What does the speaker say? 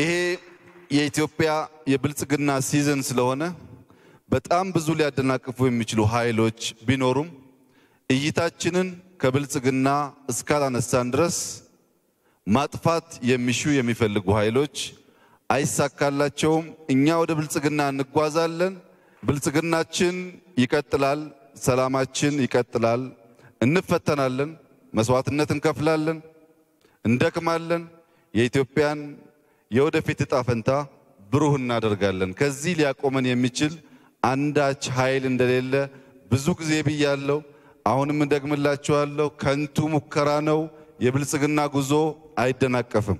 ይሄ የኢትዮጵያ የብልጽግና ሲዝን ስለሆነ በጣም ብዙ ሊያደናቅፉ የሚችሉ ኃይሎች ቢኖሩም እይታችንን ከብልጽግና እስካላነሳን ድረስ ማጥፋት የሚሹ የሚፈልጉ ኃይሎች አይሳካላቸውም። እኛ ወደ ብልጽግና እንጓዛለን። ብልጽግናችን ይቀጥላል። ሰላማችን ይቀጥላል። እንፈተናለን፣ መስዋዕትነት እንከፍላለን፣ እንደክማለን። የኢትዮጵያን የወደፊት እጣ ፈንታ ብሩህ እናደርጋለን። ከዚህ ሊያቆመን የሚችል አንዳች ኃይል እንደሌለ ብዙ ጊዜ ብያለሁ። አሁንም እንደግምላችኋለሁ። ከንቱ ሙከራ ነው። የብልጽግና ጉዞ አይደናቀፍም።